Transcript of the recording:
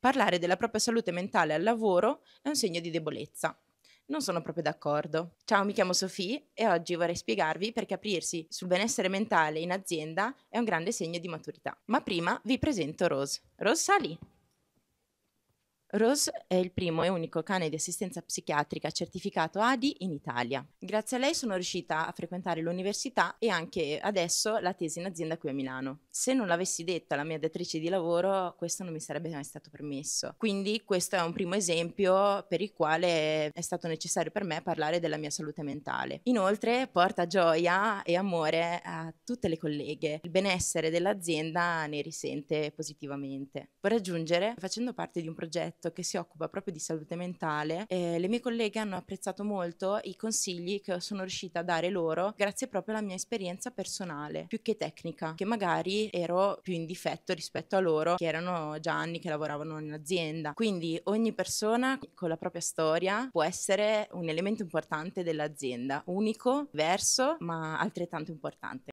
parlare della propria salute mentale al lavoro è un segno di debolezza. Non sono proprio d'accordo. Ciao, mi chiamo Sofì e oggi vorrei spiegarvi perché aprirsi sul benessere mentale in azienda è un grande segno di maturità. Ma prima vi presento Rose. Rose Sali, Rose è il primo e unico cane di assistenza psichiatrica certificato ADI in Italia. Grazie a lei sono riuscita a frequentare l'università e anche adesso la tesi in azienda qui a Milano. Se non l'avessi detto alla mia datrice di lavoro, questo non mi sarebbe mai stato permesso. Quindi questo è un primo esempio per il quale è stato necessario per me parlare della mia salute mentale. Inoltre porta gioia e amore a tutte le colleghe. Il benessere dell'azienda ne risente positivamente. Vorrei aggiungere, facendo parte di un progetto progetto che si occupa proprio di salute mentale. Eh, le mie colleghe hanno apprezzato molto i consigli che sono riuscita a dare loro grazie proprio alla mia esperienza personale, più che tecnica, che magari ero più in difetto rispetto a loro che erano già anni che lavoravano in azienda. Quindi ogni persona con la propria storia può essere un elemento importante dell'azienda, unico, diverso, ma altrettanto importante.